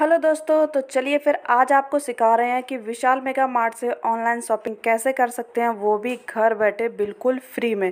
hello दोस्तों तो चलिए फिर आज आपको सिखा रहे हैं कि विशाल मेगा मार्ट से ऑनलाइन शॉपिंग कैसे कर सकते हैं वो भी घर बैठे बिल्कुल फ्री में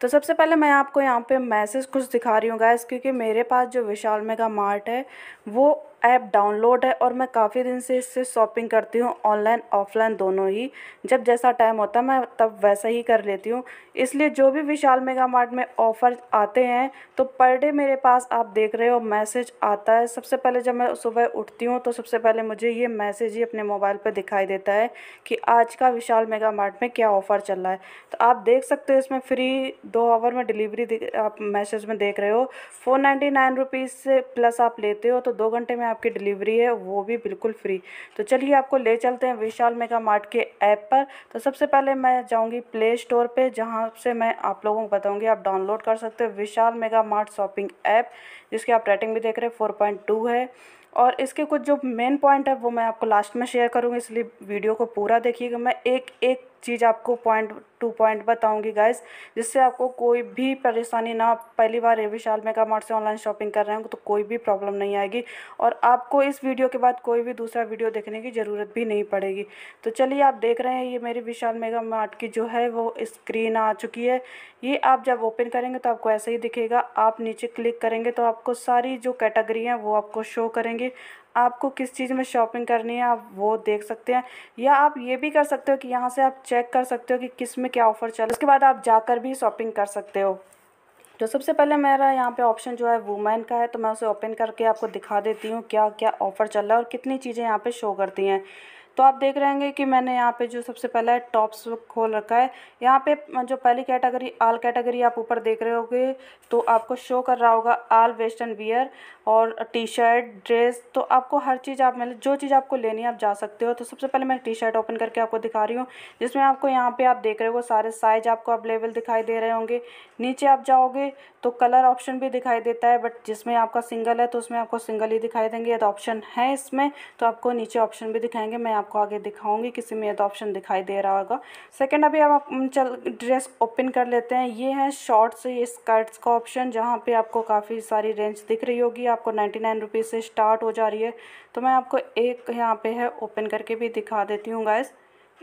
तो सबसे पहले मैं आपको यहाँ पे मैसेज कुछ दिखा रही हूँ गैस क्योंकि मेरे पास जो विशाल मेगा मार्ट है वो ऐप डाउनलोड है और मैं काफ़ी दिन से इससे शॉपिंग करती हूँ ऑनलाइन ऑफलाइन दोनों ही जब जैसा टाइम होता है मैं तब वैसा ही कर लेती हूँ इसलिए जो भी विशाल मेगा मार्ट में ऑफ़र आते हैं तो पर डे मेरे पास आप देख रहे हो मैसेज आता है सबसे पहले जब मैं सुबह उठती हूँ तो सबसे पहले मुझे ये मैसेज ही अपने मोबाइल पर दिखाई देता है कि आज का विशाल मेगा मार्ट में क्या ऑफ़र चल रहा है तो आप देख सकते हो इसमें फ्री दो आवर में डिलीवरी आप मैसेज में देख रहे हो फोर नाइन्टी नाइन रुपीज़ से प्लस आप लेते हो तो दो घंटे में आपकी डिलीवरी है वो भी बिल्कुल फ्री तो चलिए आपको ले चलते हैं विशाल मेगा मार्ट के ऐप पर तो सबसे पहले मैं जाऊँगी प्ले स्टोर पर जहां से मैं आप लोगों को बताऊंगी आप डाउनलोड कर सकते हो Vishal Mega Mart shopping app जिसकी आप रेटिंग भी देख रहे हैं फोर पॉइंट टू है और इसके कुछ जो मेन पॉइंट है वो मैं आपको लास्ट में शेयर करूँगी इसलिए वीडियो को पूरा देखिएगा मैं एक एक चीज़ आपको पॉइंट टू पॉइंट बताऊंगी गाइस जिससे आपको कोई भी परेशानी ना पहली बार विशाल मेगा मार्ट से ऑनलाइन शॉपिंग कर रहे हो तो कोई भी प्रॉब्लम नहीं आएगी और आपको इस वीडियो के बाद कोई भी दूसरा वीडियो देखने की ज़रूरत भी नहीं पड़ेगी तो चलिए आप देख रहे हैं ये मेरी विशाल मेगा मार्ट की जो है वो स्क्रीन आ चुकी है ये आप जब ओपन करेंगे तो आपको ऐसे ही दिखेगा आप नीचे क्लिक करेंगे तो आपको सारी जो कैटेगरी हैं वो आपको शो करेंगे आपको किस चीज़ में शॉपिंग करनी है आप वो देख सकते हैं या आप ये भी कर सकते हो कि यहाँ से आप चेक कर सकते हो कि किस में क्या ऑफ़र चल उसके बाद आप जाकर भी शॉपिंग कर सकते हो तो सबसे पहले मेरा यहाँ पे ऑप्शन जो है वुमेन का है तो मैं उसे ओपन करके आपको दिखा देती हूँ क्या क्या ऑफ़र चल रहा है और कितनी चीज़ें यहाँ पे शो करती हैं तो आप देख रहे हैं कि मैंने यहाँ पे जो सबसे पहला है टॉप्स खोल रखा है यहाँ पे जो पहली कैटेगरी आल कैटेगरी आप ऊपर देख रहे होगे तो आपको शो कर रहा होगा आल वेस्टर्न वियर और टी शर्ट ड्रेस तो आपको हर चीज़ आप मिले जो चीज़ आपको लेनी है आप जा सकते हो तो सबसे पहले मैं टी शर्ट ओपन करके आपको दिखा रही हूँ जिसमें आपको यहाँ पर आप देख रहे हो सारे साइज आपको अवेलेबल दिखाई दे रहे होंगे नीचे आप जाओगे तो कलर ऑप्शन भी दिखाई देता है बट जिसमें आपका सिंगल है तो उसमें आपको सिंगल ही दिखाई देंगे या तो ऑप्शन है इसमें तो आपको नीचे ऑप्शन भी दिखाएंगे मैं आपको आगे दिखाऊंगी किसी में तो ऑप्शन दिखाई दे रहा होगा सेकंड अभी आप चल ड्रेस ओपन कर लेते हैं ये है शॉर्ट्स ये स्कर्ट्स का ऑप्शन जहाँ पे आपको काफ़ी सारी रेंज दिख रही होगी आपको नाइन्टी नाइन रुपीज़ से स्टार्ट हो जा रही है तो मैं आपको एक यहाँ पे है ओपन करके भी दिखा देती हूँ गाइज़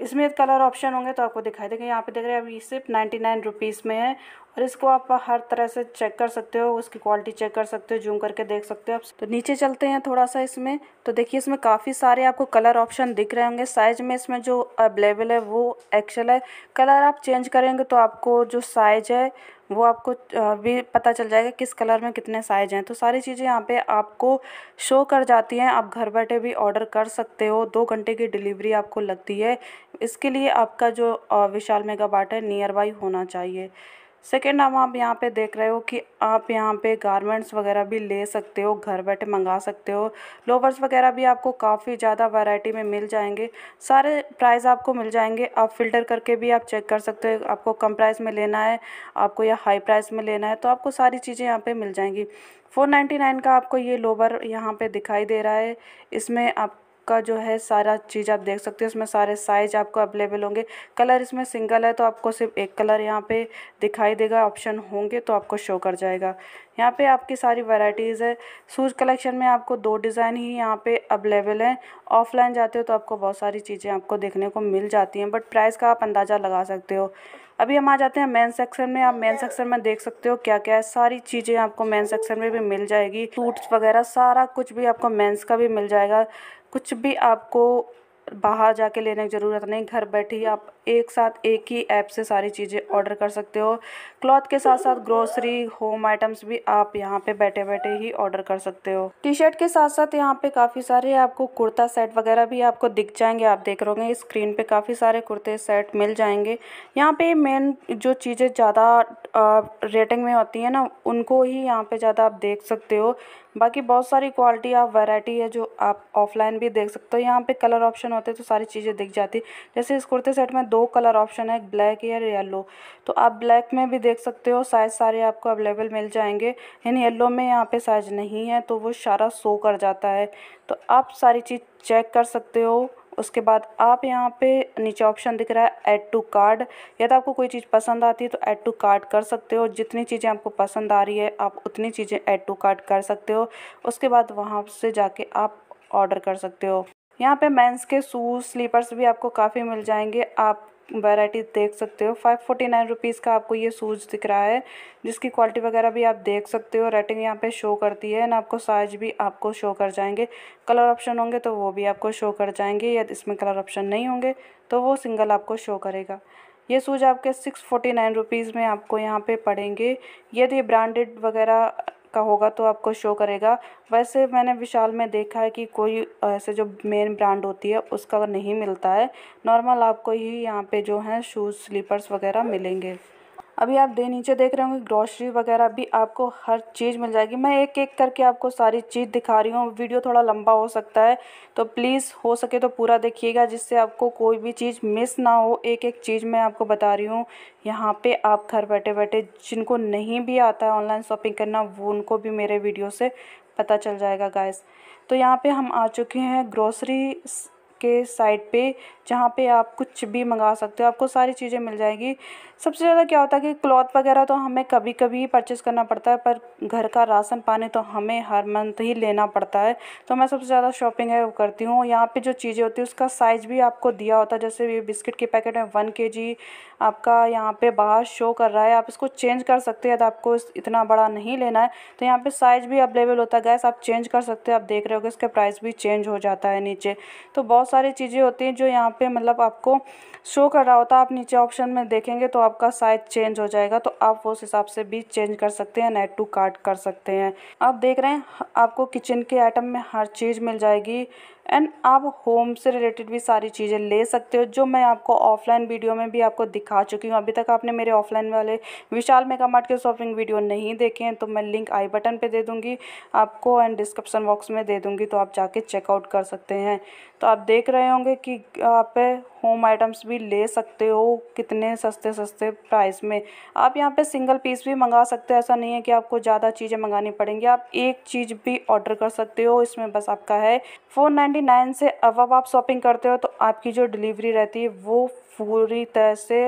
इसमें कलर ऑप्शन होंगे तो आपको दिखाई देगा यहाँ पे देख रहे हैं अभी सिर्फ नाइन्टी नाइन रुपीज़ में है और इसको आप हर तरह से चेक कर सकते हो उसकी क्वालिटी चेक कर सकते हो जूम करके देख सकते हो आप तो नीचे चलते हैं थोड़ा सा इसमें तो देखिए इसमें काफ़ी सारे आपको कलर ऑप्शन दिख रहे होंगे साइज में इसमें जो अवेलेबल है वो एक्सल है कलर आप चेंज करेंगे तो आपको जो साइज है वो आपको भी पता चल जाएगा किस कलर में कितने साइज हैं तो सारी चीज़ें यहाँ पे आपको शो कर जाती हैं आप घर बैठे भी ऑर्डर कर सकते हो दो घंटे की डिलीवरी आपको लगती है इसके लिए आपका जो विशाल मेगा बाट है नियर बाई होना चाहिए सेकेंड हम आप यहाँ पे देख रहे हो कि आप यहाँ पे गारमेंट्स वगैरह भी ले सकते हो घर बैठे मंगा सकते हो लोवर्स वगैरह भी आपको काफ़ी ज़्यादा वैरायटी में मिल जाएंगे सारे प्राइस आपको मिल जाएंगे आप फ़िल्टर करके भी आप चेक कर सकते हो आपको कम प्राइस में लेना है आपको या हाई प्राइस में लेना है तो आपको सारी चीज़ें यहाँ पर मिल जाएंगी फ़ोर नाइन्टी नाइन का आपको ये लोवर यहाँ पर दिखाई दे रहा है इसमें आप का जो है सारा चीज़ आप देख सकते हो इसमें सारे साइज आपको अवेलेबल होंगे कलर इसमें सिंगल है तो आपको सिर्फ एक कलर यहाँ पे दिखाई देगा ऑप्शन होंगे तो आपको शो कर जाएगा यहाँ पे आपकी सारी वैरायटीज़ है सूज कलेक्शन में आपको दो डिज़ाइन ही यहाँ पे अवेलेबल हैं ऑफलाइन जाते हो तो आपको बहुत सारी चीज़ें आपको देखने को मिल जाती हैं बट प्राइस का आप अंदाज़ा लगा सकते हो अभी हम आ जाते हैं मेन सेक्शन में आप मेन सेक्शन में देख सकते हो क्या क्या है सारी चीज़ें आपको मेन सेक्शन में भी मिल जाएगी सूट्स वगैरह सारा कुछ भी आपको मेन्स का भी मिल जाएगा कुछ भी आपको बाहर जाके लेने की ज़रूरत नहीं घर बैठे ही आप एक साथ एक ही ऐप से सारी चीज़ें ऑर्डर कर सकते हो क्लॉथ के साथ साथ ग्रोसरी होम आइटम्स भी आप यहाँ पे बैठे बैठे ही ऑर्डर कर सकते हो टी शर्ट के साथ साथ यहाँ पे काफ़ी सारे आपको कुर्ता सेट वगैरह भी आपको दिख जाएंगे आप देख रहोगे स्क्रीन पे काफ़ी सारे कुर्ते सेट मिल जाएंगे यहाँ पे मेन जो चीज़ें ज़्यादा रेटिंग में होती हैं ना उनको ही यहाँ पर ज़्यादा आप देख सकते हो बाकी बहुत सारी क्वालिटी आप वैरायटी है जो आप ऑफलाइन भी देख सकते हो यहाँ पे कलर ऑप्शन होते हैं तो सारी चीज़ें दिख जाती है जैसे इस कुर्ते सेट में दो कलर ऑप्शन है ब्लैक या येलो तो आप ब्लैक में भी देख सकते हो साइज सारे आपको अवेलेबल मिल जाएंगे इन येलो में यहाँ पे साइज नहीं है तो वो सारा शो कर जाता है तो आप सारी चीज़ चेक कर सकते हो उसके बाद आप यहाँ पे नीचे ऑप्शन दिख रहा है ऐड टू कार्ड या तो आपको कोई चीज़ पसंद आती है तो ऐड टू कार्ड कर सकते हो जितनी चीज़ें आपको पसंद आ रही है आप उतनी चीज़ें ऐड टू कार्ड कर सकते हो उसके बाद वहाँ से जाके आप ऑर्डर कर सकते हो यहाँ पे मेंस के शूज़ स्लीपर्स भी आपको काफ़ी मिल जाएंगे आप वैरायटी देख सकते हो फाइव फोर्टी नाइन रुपीज़ का आपको ये शूज़ दिख रहा है जिसकी क्वालिटी वगैरह भी आप देख सकते हो रेटिंग यहाँ पे शो करती है ना आपको साइज भी आपको शो कर जाएंगे कलर ऑप्शन होंगे तो वो भी आपको शो कर जाएंगे या इसमें कलर ऑप्शन नहीं होंगे तो वो सिंगल आपको शो करेगा ये शूज़ आपके सिक्स फोर्टी नाइन रुपीज़ में आपको यहाँ पे पड़ेंगे यदि ब्रांडेड वगैरह का होगा तो आपको शो करेगा वैसे मैंने विशाल में देखा है कि कोई ऐसे जो मेन ब्रांड होती है उसका नहीं मिलता है नॉर्मल आपको ही यहाँ पे जो है शूज़ स्लीपर्स वगैरह मिलेंगे अभी आप दे नीचे देख रहे होंगे ग्रोसरी वगैरह भी आपको हर चीज़ मिल जाएगी मैं एक एक करके आपको सारी चीज़ दिखा रही हूँ वीडियो थोड़ा लंबा हो सकता है तो प्लीज़ हो सके तो पूरा देखिएगा जिससे आपको कोई भी चीज़ मिस ना हो एक एक चीज़ मैं आपको बता रही हूँ यहाँ पे आप घर बैठे बैठे जिनको नहीं भी आता है ऑनलाइन शॉपिंग करना वो उनको भी मेरे वीडियो से पता चल जाएगा गैस तो यहाँ पर हम आ चुके हैं ग्रोसरी के साइड पे जहाँ पे आप कुछ भी मंगा सकते हो आपको सारी चीज़ें मिल जाएगी सबसे ज़्यादा क्या होता है कि क्लॉथ वगैरह तो हमें कभी कभी ही परचेस करना पड़ता है पर घर का राशन पानी तो हमें हर मंथ ही लेना पड़ता है तो मैं सबसे ज़्यादा शॉपिंग है वो करती हूँ यहाँ पे जो चीज़ें होती है उसका साइज़ भी आपको दिया होता है जैसे ये बिस्किट के पैकेट है वन के जी आपका यहाँ पर बाहर शो कर रहा है आप इसको चेंज कर सकते हैं आपको इतना बड़ा नहीं लेना है तो यहाँ पर साइज़ भी अवेलेबल होता है गैस आप चेंज कर सकते हो आप देख रहे हो इसका प्राइस भी चेंज हो जाता है नीचे तो बहुत सारी चीज़ें होती हैं जो यहाँ पे मतलब आपको शो कर रहा होता आप नीचे ऑप्शन में देखेंगे तो आपका साइज चेंज हो जाएगा तो आप उस हिसाब से भी चेंज कर सकते हैं नेट टू कार्ट कर सकते हैं आप देख रहे हैं आपको किचन के आइटम में हर चीज़ मिल जाएगी एंड आप होम से रिलेटेड भी सारी चीज़ें ले सकते हो जो मैं आपको ऑफलाइन वीडियो में भी आपको दिखा चुकी हूँ अभी तक आपने मेरे ऑफलाइन वाले विशाल मेगा मार्ट के शॉपिंग वीडियो नहीं देखे हैं तो मैं लिंक आई बटन पे दे दूँगी आपको एंड डिस्क्रिप्सन बॉक्स में दे दूँगी तो आप जाके चेकआउट कर सकते हैं तो आप देख रहे होंगे कि आप होम आइटम्स भी ले सकते हो कितने सस्ते सस्ते प्राइस में आप यहाँ पे सिंगल पीस भी मंगा सकते हो ऐसा नहीं है कि आपको ज़्यादा चीज़ें मंगानी पड़ेंगी आप एक चीज़ भी ऑर्डर कर सकते हो इसमें बस आपका है फोर नाइन्टी नाइन से अब आप शॉपिंग करते हो तो आपकी जो डिलीवरी रहती है वो पूरी तरह से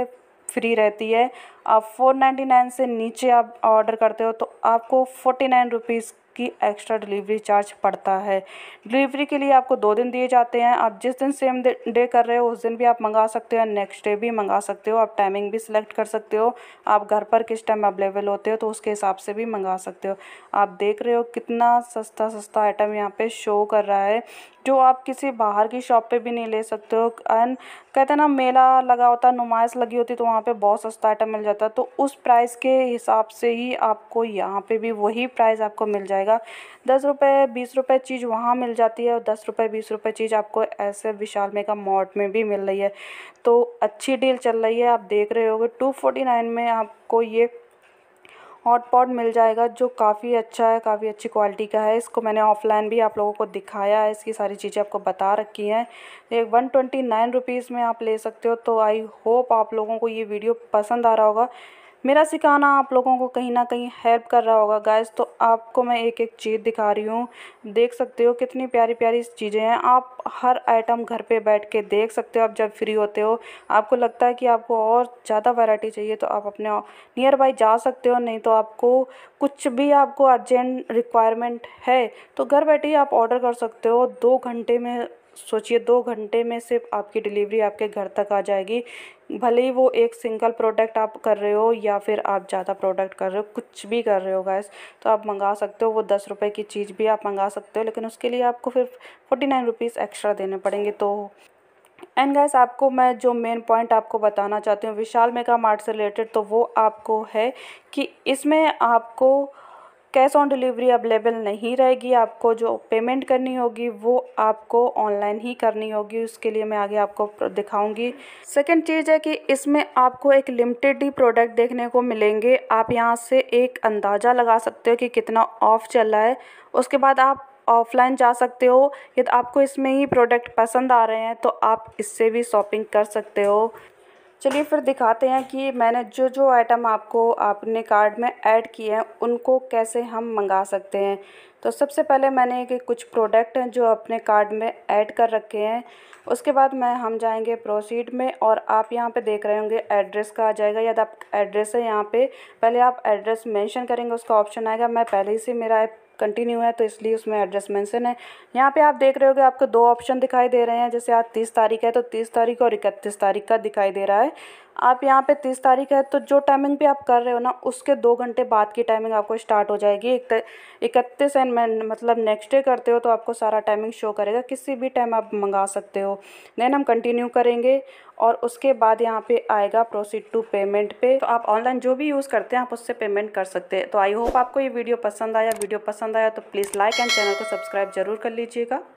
फ्री रहती है आप फोर नाइन्टी नाइन से नीचे आप ऑर्डर करते हो तो आपको फोर्टी नाइन रुपीज़ की एक्स्ट्रा डिलीवरी चार्ज पड़ता है डिलीवरी के लिए आपको दो दिन दिए जाते हैं आप जिस दिन सेम डे कर रहे हो उस दिन भी आप मंगा सकते हो नेक्स्ट डे भी मंगा सकते हो आप टाइमिंग भी सिलेक्ट कर सकते हो आप घर पर किस टाइम अवेलेबल होते हो तो उसके हिसाब से भी मंगा सकते हो आप देख रहे हो कितना सस्ता सस्ता आइटम यहाँ पर शो कर रहा है जो आप किसी बाहर की शॉप पे भी नहीं ले सकते हो एंड कहते हैं ना मेला लगा होता है नुमाइश लगी होती तो वहाँ पे बहुत सस्ता आइटम मिल जाता है तो उस प्राइस के हिसाब से ही आपको यहाँ पे भी वही प्राइस आपको मिल जाएगा दस रुपये बीस रुपये चीज़ वहाँ मिल जाती है और दस रुपये बीस रुपये चीज़ आपको ऐसे विशाल मेगा मॉट में भी मिल रही है तो अच्छी डील चल रही है आप देख रहे हो टू फोर्टी नाइन में आपको ये हॉटपॉट मिल जाएगा जो काफ़ी अच्छा है काफ़ी अच्छी क्वालिटी का है इसको मैंने ऑफ़लाइन भी आप लोगों को दिखाया है इसकी सारी चीज़ें आपको बता रखी हैं ये वन ट्वेंटी नाइन रुपीज़ में आप ले सकते हो तो आई होप आप लोगों को ये वीडियो पसंद आ रहा होगा मेरा सिखाना आप लोगों को कहीं ना कहीं हेल्प कर रहा होगा गाइस तो आपको मैं एक एक चीज़ दिखा रही हूँ देख सकते हो कितनी प्यारी प्यारी चीज़ें हैं आप हर आइटम घर पे बैठ के देख सकते हो आप जब फ्री होते हो आपको लगता है कि आपको और ज़्यादा वैरायटी चाहिए तो आप अपने नियर बाई जा सकते हो नहीं तो आपको कुछ भी आपको अर्जेंट रिक्वायरमेंट है तो घर बैठे ही आप ऑर्डर कर सकते हो दो घंटे में सोचिए दो घंटे में सिर्फ आपकी डिलीवरी आपके घर तक आ जाएगी भले ही वो एक सिंगल प्रोडक्ट आप कर रहे हो या फिर आप ज़्यादा प्रोडक्ट कर रहे हो कुछ भी कर रहे हो गैस तो आप मंगा सकते हो वो दस रुपये की चीज़ भी आप मंगा सकते हो लेकिन उसके लिए आपको फिर फोर्टी नाइन रुपीज़ एक्स्ट्रा देने पड़ेंगे तो एंड गैस आपको मैं जो मेन पॉइंट आपको बताना चाहती हूँ विशाल मेगा मार्ट से रिलेटेड तो वो आपको है कि इसमें आपको कैश ऑन डिलीवरी अवेलेबल नहीं रहेगी आपको जो पेमेंट करनी होगी वो आपको ऑनलाइन ही करनी होगी उसके लिए मैं आगे आपको दिखाऊंगी सेकंड चीज़ है कि इसमें आपको एक लिमिटेड ही प्रोडक्ट देखने को मिलेंगे आप यहाँ से एक अंदाज़ा लगा सकते हो कि कितना ऑफ चल रहा है उसके बाद आप ऑफलाइन जा सकते हो यदि आपको इसमें ही प्रोडक्ट पसंद आ रहे हैं तो आप इससे भी शॉपिंग कर सकते हो चलिए फिर दिखाते हैं कि मैंने जो जो आइटम आपको अपने कार्ड में ऐड किए हैं उनको कैसे हम मंगा सकते हैं तो सबसे पहले मैंने कि कुछ प्रोडक्ट हैं जो अपने कार्ड में ऐड कर रखे हैं उसके बाद मैं हम जाएंगे प्रोसीड में और आप यहाँ पे देख रहे होंगे एड्रेस का आ जाएगा या तो आप एड्रेस है यहाँ पे पहले आप एड्रेस मेंशन करेंगे उसका ऑप्शन आएगा मैं पहले ही से मेरा कंटिन्यू है तो इसलिए उसमें एड्रेस मेंशन है यहाँ पे आप देख रहे हो आपको दो ऑप्शन दिखाई दे रहे हैं जैसे आज तीस तारीख है तो तीस तारीख और इकतीस तारीख का दिखाई दे रहा है आप यहाँ पे तीस तारीख है तो जो टाइमिंग पे आप कर रहे हो ना उसके दो घंटे बाद की टाइमिंग आपको स्टार्ट हो जाएगी एक इकतीस एंड मैं मतलब नेक्स्ट डे करते हो तो आपको सारा टाइमिंग शो करेगा किसी भी टाइम आप मंगा सकते हो देन हम कंटिन्यू करेंगे और उसके बाद यहाँ पे आएगा प्रोसीड टू पेमेंट पे तो आप ऑनलाइन जो भी यूज़ करते हैं आप उससे पेमेंट कर सकते हैं तो आई होप आपको ये वीडियो पसंद आया वीडियो पसंद आया तो प्लीज़ लाइक एंड चैनल को सब्सक्राइब जरूर कर लीजिएगा